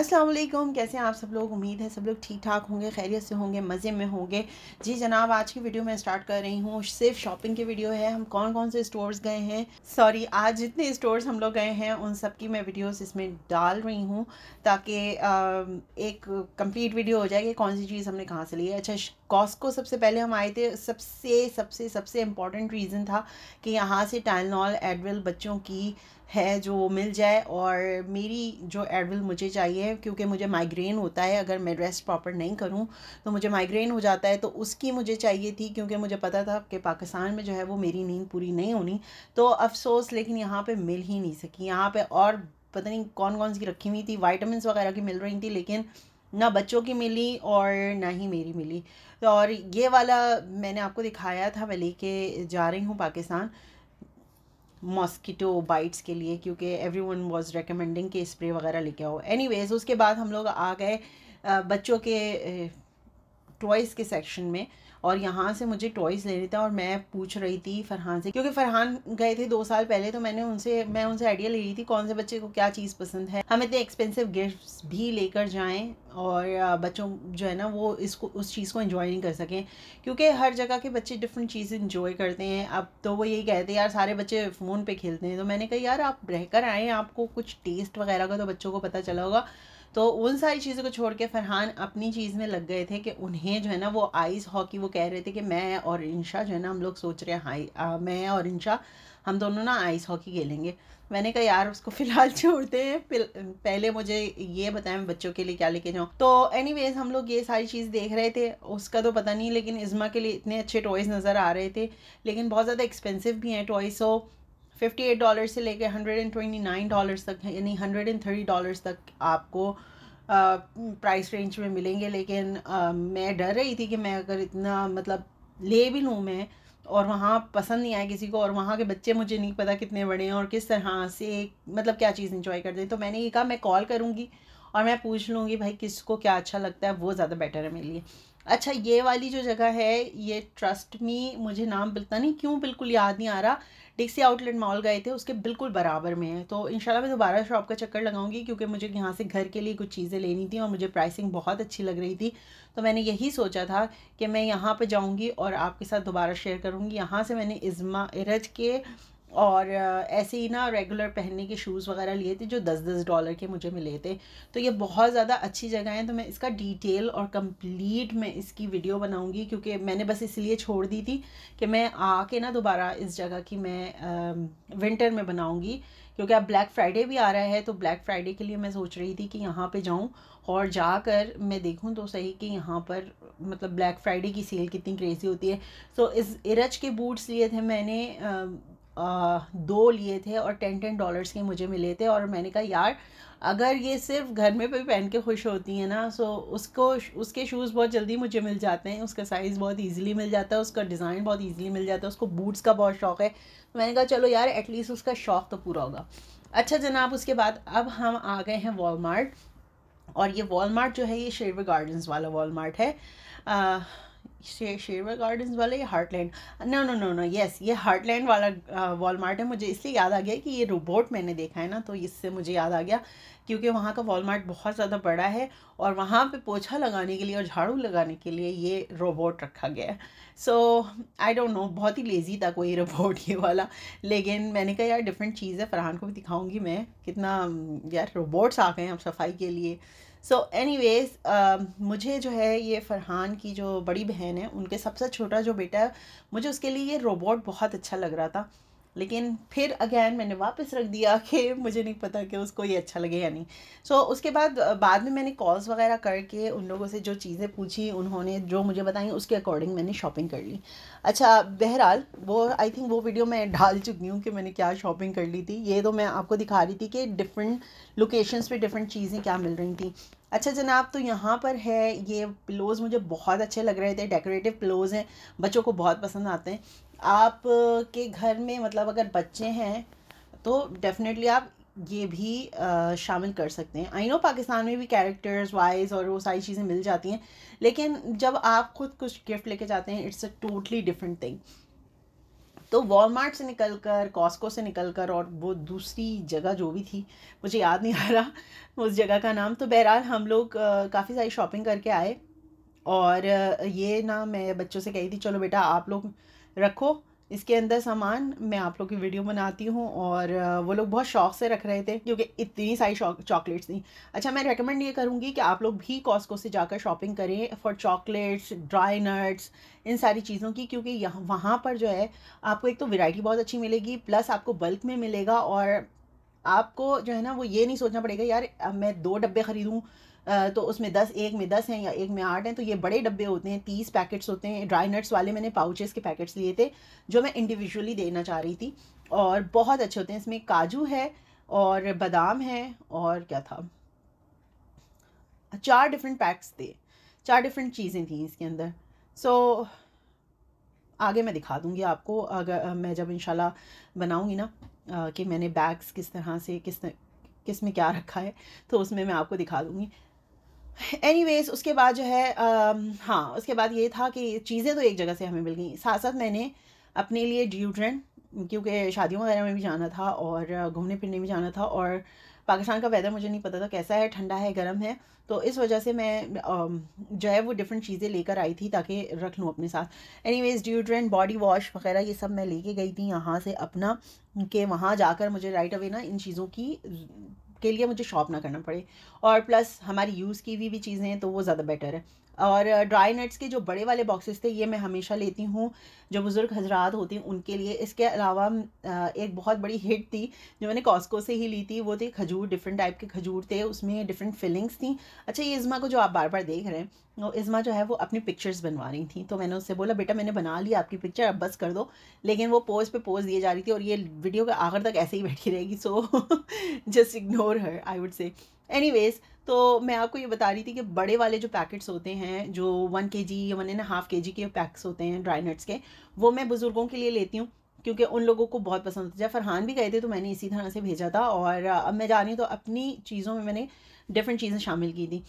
अस्सलाम वालेकुम कैसे हैं आप सब लोग उम्मीद है सब लोग ठीक ठाक होंगे खैरियत से होंगे मज़े में होंगे जी जनाब आज की वीडियो मैं स्टार्ट कर रही हूँ सिर्फ शॉपिंग की वीडियो है हम कौन कौन से स्टोर्स गए हैं सॉरी आज जितने स्टोर्स हम लोग गए हैं उन सब की मैं वीडियोस इसमें डाल रही हूँ ताकि एक कंप्लीट वीडियो हो जाए कि कौन सी चीज़ हमने कहाँ से ली है अच्छा कॉस्को सबसे पहले हम आए थे सबसे सबसे सबसे इम्पॉर्टेंट रीज़न था कि यहाँ से टाइलनॉल एडविल बच्चों की है जो मिल जाए और मेरी जो एडविल मुझे चाहिए क्योंकि मुझे माइग्रेन होता है अगर मैं रेस्ट प्रॉपर नहीं करूँ तो मुझे माइग्रेन हो जाता है तो उसकी मुझे चाहिए थी क्योंकि मुझे पता था कि पाकिस्तान में जो है वो मेरी नींद पूरी नहीं होनी तो अफसोस लेकिन यहाँ पे मिल ही नहीं सकी यहाँ पे और पता नहीं कौन कौन सी रखी हुई थी वाइटमिन वगैरह की मिल रही थी लेकिन ना बच्चों की मिली और ना ही मेरी मिली और ये वाला मैंने आपको दिखाया था मैं लेके जा रही हूँ पाकिस्तान मॉस्किटो बाइट्स के लिए क्योंकि everyone was recommending spray वगैरह लेके आओ एनी वेज उसके बाद हम लोग आ गए बच्चों के टॉयज़ के सेक्शन में और यहाँ से मुझे टॉयज़ लेने था और मैं पूछ रही थी फरहान से क्योंकि फरहान गए थे दो साल पहले तो मैंने उनसे मैं उनसे आइडिया ले रही थी कौन से बच्चे को क्या चीज़ पसंद है हम इतने एक्सपेंसिव गिफ्ट्स भी लेकर जाएं और बच्चों जो है ना वो इसको उस चीज़ को इन्जॉय नहीं कर सकें क्योंकि हर जगह के बच्चे डिफरेंट चीज़ इन्जॉय करते हैं अब तो वो यही कहते हैं यार सारे बच्चे फ़ोन पर खेलते हैं तो मैंने कहा यार आप रहकर आएँ आपको कुछ टेस्ट वगैरह का तो बच्चों को पता चला होगा तो उन सारी चीज़ों को छोड़ के फरहान अपनी चीज़ में लग गए थे कि उन्हें जो है ना वो आइस हॉकी वो कह रहे थे कि मैं और इंशा जो है ना हम लोग सोच रहे हैं हाई आ, मैं और इंशा हम दोनों ना आइस हॉकी खेलेंगे मैंने कहा यार उसको फ़िलहाल छोड़ते हैं पहले मुझे ये बताएं बच्चों के लिए क्या लेके जाऊँ तो एनी हम लोग ये सारी चीज़ देख रहे थे उसका तो पता नहीं लेकिन इज़मा के लिए इतने अच्छे टॉयज़ नज़र आ रहे थे लेकिन बहुत ज़्यादा एक्सपेंसिव भी हैं toys so fifty eight dollar से लेकर hundred and twenty nine dollars तक यानी हंड्रेड एंड थर्टी डॉलर्स तक आपको प्राइस रेंज में मिलेंगे लेकिन uh, मैं डर रही थी कि मैं अगर इतना मतलब ले भी लूँ मैं और वहाँ पसंद नहीं आया किसी को और वहाँ के बच्चे मुझे नहीं पता कितने बड़े हैं और किस तरह से मतलब क्या चीज़ इंजॉय करते हैं तो मैंने ये कहा मैं कॉल करूँगी और मैं पूछ लूँगी भाई किसको क्या अच्छा लगता है वो ज़्यादा बेटर है मेरे लिए अच्छा ये वाली जो जगह है ये ट्रस्ट मी मुझे नाम पता नहीं क्यों बिल्कुल याद नहीं आ रहा डिक्सी आउटलेट मॉल गए थे उसके बिल्कुल बराबर में है तो इंशाल्लाह मैं दोबारा शॉप का चक्कर लगाऊंगी क्योंकि मुझे यहाँ से घर के लिए कुछ चीज़ें लेनी थी और मुझे प्राइसिंग बहुत अच्छी लग रही थी तो मैंने यही सोचा था कि मैं यहाँ पर जाऊँगी और आपके साथ दोबारा शेयर करूँगी यहाँ से मैंने इज़मा इरज के और ऐसे ही ना रेगुलर पहनने के शूज़ वगैरह लिए थे जो दस दस डॉलर के मुझे मिले थे तो ये बहुत ज़्यादा अच्छी जगह है तो मैं इसका डिटेल और कंप्लीट मैं इसकी वीडियो बनाऊंगी क्योंकि मैंने बस इसलिए छोड़ दी थी कि मैं आके ना दोबारा इस जगह की मैं आ, विंटर में बनाऊँगी क्योंकि अब ब्लैक फ्राइडे भी आ रहा है तो ब्लैक फ्राइडे के लिए मैं सोच रही थी कि यहाँ पर जाऊँ और जाकर मैं देखूँ तो सही कि यहाँ पर मतलब ब्लैक फ्राइडे की सेल कितनी क्रेज़ी होती है सो so, इस इरज के बूट्स लिए थे मैंने दो लिए थे और टेन टेन डॉलर्स के मुझे मिले थे और मैंने कहा यार अगर ये सिर्फ घर में भी पहन के खुश होती है ना सो उसको उसके शूज़ बहुत जल्दी मुझे मिल जाते हैं उसका साइज़ बहुत इजीली मिल जाता है उसका डिज़ाइन बहुत इजीली मिल जाता है उसको बूट्स का बहुत शौक़ है तो मैंने कहा चलो यार एटलीस्ट उसका शौक़ तो पूरा होगा अच्छा जनाब उसके बाद अब हम आ गए हैं वॉलमार्ट और ये वॉलमार्ट जो है ये शेरवे गार्डन्स वाला वॉलमार्ट है आ, शेरवा गार्डन गार्डन्स वाला या Heartland no no no no yes ये हार्टलैंड वाला वॉलमार्ट है मुझे इसलिए याद आ गया कि ये रोबोट मैंने देखा है ना तो इससे मुझे याद आ गया क्योंकि वहाँ का वॉलमार्ट बहुत ज़्यादा बड़ा है और वहाँ पे पोछा लगाने के लिए और झाड़ू लगाने के लिए ये रोबोट रखा गया है सो आई डोंट नो बहुत ही लेज़ी था कोई रोबोट ये वाला लेकिन मैंने कहा यार डिफरेंट चीज़ है फरहान को भी दिखाऊंगी मैं कितना यार रोबोट्स आ गए हैं अब सफाई के लिए सो एनी वेज़ मुझे जो है ये फ़रहान की जो बड़ी बहन है उनके सबसे छोटा जो बेटा है मुझे उसके लिए ये रोबोट बहुत अच्छा लग रहा था लेकिन फिर अगैन मैंने वापस रख दिया कि मुझे नहीं पता कि उसको ये अच्छा लगे या नहीं सो so, उसके बाद बाद में मैंने कॉल्स वगैरह करके उन लोगों से जो चीज़ें पूछी उन्होंने जो मुझे बताई उसके अकॉर्डिंग मैंने शॉपिंग कर ली अच्छा बहरहाल वो आई थिंक वो वीडियो मैं डाल चुकी हूँ कि मैंने क्या शॉपिंग कर ली थी ये तो मैं आपको दिखा रही थी कि डिफरेंट लोकेशंस पे डिफरेंट चीज़ें क्या मिल रही थी अच्छा जनाब तो यहाँ पर है ये पिलोज़ मुझे बहुत अच्छे लग रहे थे डेकोरेटिव पिलोज़ हैं बच्चों को बहुत पसंद आते हैं आप के घर में मतलब अगर बच्चे हैं तो डेफ़िनेटली आप ये भी शामिल कर सकते हैं आई नो पाकिस्तान में भी कैरेक्टर्स वाइज और वो सारी चीज़ें मिल जाती हैं लेकिन जब आप खुद कुछ गिफ्ट लेके जाते हैं it's a totally different thing तो वॉलमार्ट से निकल कर कॉस्को से निकल कर और वो दूसरी जगह जो भी थी मुझे याद नहीं आ रहा उस जगह का नाम तो बहरहाल हम लोग काफ़ी सारी शॉपिंग करके आए और ये ना मैं बच्चों से कही थी चलो बेटा आप लोग रखो इसके अंदर सामान मैं आप लोग की वीडियो बनाती हूँ और वो लोग बहुत शौक से रख रहे थे क्योंकि इतनी सारी चॉकलेट्स थी अच्छा मैं रिकमेंड ये करूँगी कि आप लोग भी कॉस्को से जाकर शॉपिंग करें फॉर चॉकलेट्स ड्राई नट्स इन सारी चीज़ों की क्योंकि यहाँ वहाँ पर जो है आपको एक तो वैरायटी बहुत अच्छी मिलेगी प्लस आपको बल्क में मिलेगा और आपको जो है ना वो ये नहीं सोचना पड़ेगा यार मैं दो डब्बे ख़रीदूँ तो उसमें दस एक में दस हैं या एक में आठ हैं तो ये बड़े डब्बे होते हैं तीस पैकेट्स होते हैं ड्राई नट्स वाले मैंने पाउचेस के पैकेट्स लिए थे जो मैं इंडिविजुअली देना चाह रही थी और बहुत अच्छे होते हैं इसमें काजू है और बादाम है और क्या था चार डिफरेंट पैक्स थे चार डिफरेंट चीज़ें थी इसके अंदर सो so, आगे मैं दिखा दूँगी आपको अगर मैं जब इंशाल्लाह बनाऊँगी ना कि मैंने बैग्स किस तरह से किस तरह किस में क्या रखा है तो उसमें मैं आपको दिखा दूँगी एनीवेज उसके बाद जो है हाँ उसके बाद ये था कि चीज़ें तो एक जगह से हमें मिल गई साथ साथ मैंने अपने लिए ड्यूड्रेंट क्योंकि शादियों वगैरह में भी जाना था और घूमने फिरने भी जाना था और पाकिस्तान का वेदर मुझे नहीं पता था कैसा है ठंडा है गर्म है तो इस वजह से मैं जो है वो डिफरेंट चीज़ें लेकर आई थी ताकि रख लूँ अपने साथ anyways deodorant body wash वगैरह ये सब मैं लेके गई थी यहाँ से अपना के वहाँ जाकर मुझे राइट अवे ना इन चीज़ों की के लिए मुझे शॉप ना करना पड़े और प्लस हमारी यूज़ की हुई भी चीज़ें हैं तो वो ज़्यादा बेटर है और ड्राई नट्स के जो बड़े वाले बॉक्सेस थे ये मैं हमेशा लेती हूँ जो बुज़ुर्ग हजरात होते हैं उनके लिए इसके अलावा एक बहुत बड़ी हिट थी जो मैंने कॉस्को से ही ली थी वो थी खजूर डिफरेंट टाइप के खजूर थे उसमें डिफरेंट फिलिंग्स थी अच्छा ये इज़मा को जो आप बार बार देख रहे हैं इज़मा जो है वो अपनी पिक्चर्स बनवा रही थी तो मैंने उससे बोला बेटा मैंने बना लिया आपकी पिक्चर अब बस कर दो लेकिन वो पोज पे पोज दिए जा रही थी और ये वीडियो का आखिर तक ऐसे ही बैठी रहेगी so just ignore her I would say anyways तो मैं आपको ये बता रही थी कि बड़े वाले जो पैकेट्स होते हैं जो वन के जी या वन एंड हाफ़ के जी के पैक्स होते हैं ड्राई नट्स के वो मैं बुज़ुर्गों के लिए लेती हूँ क्योंकि उन लोगों को बहुत पसंद होता है फरहान भी गए थे तो मैंने इसी तरह से भेजा था और अब मैं जा रही हूँ तो अपनी चीज़ों में मैंने डिफरेंट चीज़ें शामिल की थी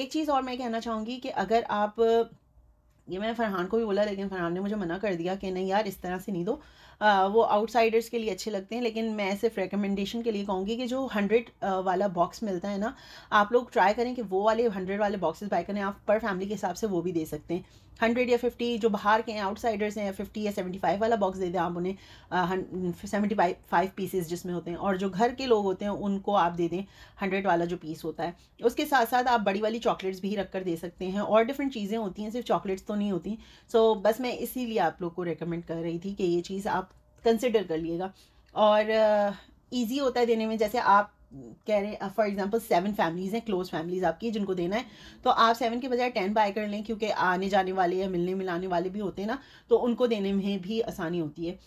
एक चीज़ और मैं कहना चाहूँगी कि अगर आप ये मैंने फरहान को भी बोला लेकिन फरहान ने मुझे मना कर दिया कि नहीं यार इस तरह से नहीं दो वो आउटसाइडर्स के लिए अच्छे लगते हैं लेकिन मैं सिर्फ रिकमेंडेशन के लिए कहूँगी कि जो हंड्रेड वाला बॉक्स मिलता है ना आप लोग ट्राई करें कि वो वाले हंड्रेड वाले बॉक्सेस बाय करें आप पर फैमिली के हिसाब से वो भी दे सकते हैं हंड्रेड या फिफ्टी जो बाहर के हैं आउटसाइडर्स हैं या फिफ्टी या सेवेंटी फाइव वाला बॉक्स दे दें आप उन्हें सेवेंटी फाइव फाइव पीसेज जिसमें होते हैं और जो घर के लोग होते हैं उनको आप दे दें हंड्रेड वाला जो पीस होता है उसके साथ साथ आप बड़ी वाली चॉकलेट्स भी रख कर दे सकते हैं और डिफरेंट चीज़ें होती हैं सिर्फ चॉकलेट्स तो नहीं होती सो so, बस मैं इसीलिए आप लोग को रिकमेंड कर रही थी कि ये चीज़ आप कंसिडर कर लिएगा और ईजी uh, होता है देने में जैसे आप कह रहे हैं फॉर एग्जांपल सेवन फैमिलीज़ हैं क्लोज फैमिलीज़ आपकी जिनको देना है तो आप सेवन के बजाय टेन बाय कर लें क्योंकि आने जाने वाले या मिलने मिलाने वाले भी होते हैं ना तो उनको देने में भी आसानी होती है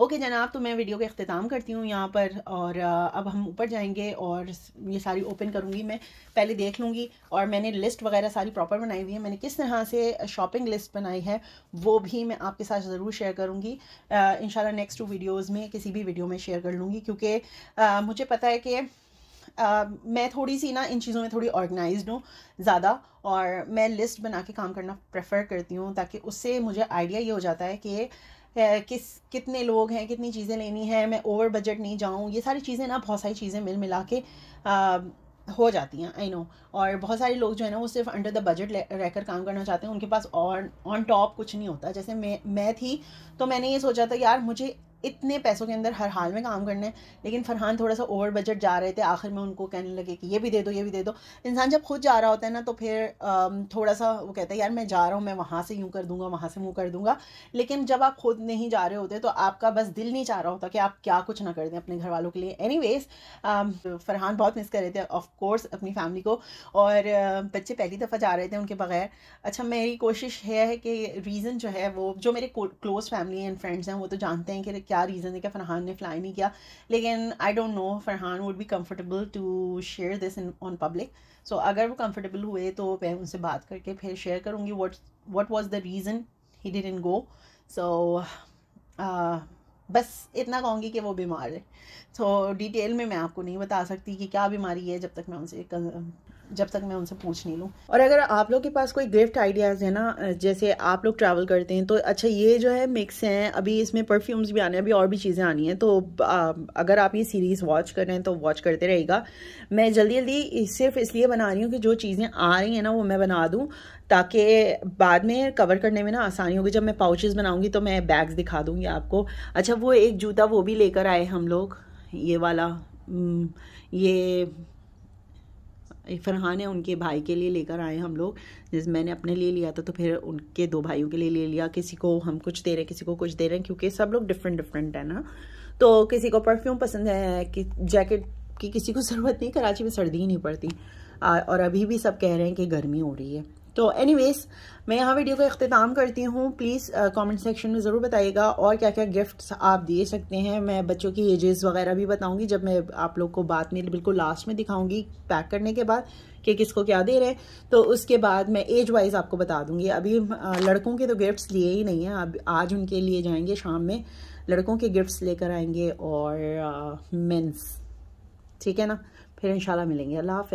ओके okay, जनाब तो मैं वीडियो का अख्ताम करती हूँ यहाँ पर और अब हम ऊपर जाएंगे और ये सारी ओपन करूँगी मैं पहले देख लूँगी और मैंने लिस्ट वगैरह सारी प्रॉपर बनाई हुई है मैंने किस तरह से शॉपिंग लिस्ट बनाई है वो भी मैं आपके साथ ज़रूर शेयर करूँगी इन नेक्स्ट टू वीडियोज़ में किसी भी वीडियो में शेयर कर लूँगी क्योंकि मुझे पता है कि आ, मैं थोड़ी सी ना इन चीज़ों में थोड़ी ऑर्गेनाइज हूँ ज़्यादा और मैं लिस्ट बना के काम करना प्रेफर करती हूँ ताकि उससे मुझे आइडिया ये हो जाता है कि किस कितने लोग हैं कितनी चीज़ें लेनी है मैं ओवर बजट नहीं जाऊँ ये सारी चीज़ें ना बहुत सारी चीज़ें मिल मिला के आ, हो जाती हैं आई नो और बहुत सारे लोग जो है ना वो सिर्फ अंडर द बजट रहकर काम करना चाहते हैं उनके पास और ऑन टॉप कुछ नहीं होता जैसे मैं मैं थी तो मैंने ये सोचा था यार मुझे इतने पैसों के अंदर हर हाल में काम करना है लेकिन फरहान थोड़ा सा ओवर बजट जा रहे थे आखिर में उनको कहने लगे कि ये भी दे दो ये भी दे दो इंसान जब खुद जा रहा होता है ना तो फिर थोड़ा सा वो कहता है यार मैं जा रहा हूँ मैं वहाँ से यूँ कर दूँगा वहाँ से मुँह कर दूँगा लेकिन जब आप खुद नहीं जा रहे होते तो आपका बस दिल नहीं चाह रहा होता कि आप क्या कुछ ना कर दें अपने घर वालों के लिए एनी फरहान बहुत मिस कर रहे थे ऑफकोर्स अपनी फैमिली को और बच्चे पहली दफ़ा जा रहे थे उनके बगैर अच्छा मेरी कोशिश है कि रीज़न जो है वो जो मेरे क्लोज़ फैमिली एंड फ्रेंड्स हैं वो तो जानते हैं कि क्या रीज़न है कि फ़रहान ने फ्लाई नहीं किया लेकिन I don't know Farhan would be comfortable to share this in on public so अगर वो कंफर्टेबल हुए तो मैं उनसे बात करके फिर शेयर करूँगी what what was the reason he didn't go so बस इतना कहूँगी कि वो बीमार है तो डिटेल में मैं आपको नहीं बता सकती कि क्या बीमारी है जब तक मैं उनसे जब तक मैं उनसे पूछ नहीं लूँ और अगर आप लोग के पास कोई गिफ्ट आइडियाज़ है ना जैसे आप लोग ट्रैवल करते हैं तो अच्छा ये जो है मिक्स हैं अभी इसमें परफ्यूम्स भी आने हैं अभी और भी चीज़ें आनी हैं तो आ, अगर आप ये सीरीज़ वॉच कर रहे हैं तो वॉच करते रहेगा मैं जल्दी जल्दी सिर्फ इसलिए बना रही हूँ कि जो चीज़ें आ रही हैं ना वो मैं बना दूँ ताकि बाद में कवर करने में ना आसानी होगी जब मैं पाउचेज़ बनाऊँगी तो मैं बैग्स दिखा दूँगी आपको अच्छा वो एक जूता वो भी लेकर आए हम लोग ये वाला ये फरहान है उनके भाई के लिए लेकर आए हम लोग जिस मैंने अपने लिए लिया था तो फिर उनके दो भाइयों के लिए ले लिया किसी को हम कुछ दे रहे हैं किसी को कुछ दे रहे हैं क्योंकि सब लोग डिफरेंट डिफरेंट है ना तो किसी को परफ्यूम पसंद है कि जैकेट की किसी को ज़रूरत नहीं कराची में सर्दी ही नहीं पड़ती और अभी भी सब कह रहे हैं कि गर्मी हो रही है तो एनीवेज़ मैं यहाँ वीडियो का अख्ताम करती हूँ प्लीज़ कमेंट सेक्शन में ज़रूर बताइएगा और क्या क्या गिफ्ट्स आप दे सकते हैं मैं बच्चों की एजेस वगैरह भी बताऊँगी जब मैं आप लोग को बात में बिल्कुल लास्ट में दिखाऊँगी पैक करने के बाद कि किसको क्या दे रहे हैं तो उसके बाद मैं एज वाइज आपको बता दूँगी अभी uh, लड़कों के तो गिफ्ट्स लिए ही नहीं हैं अब आज उनके लिए जाएंगे शाम में लड़कों के गिफ्ट्स लेकर आएंगे और मेन्स uh, ठीक है ना फिर इन मिलेंगे अल्लाह हाफ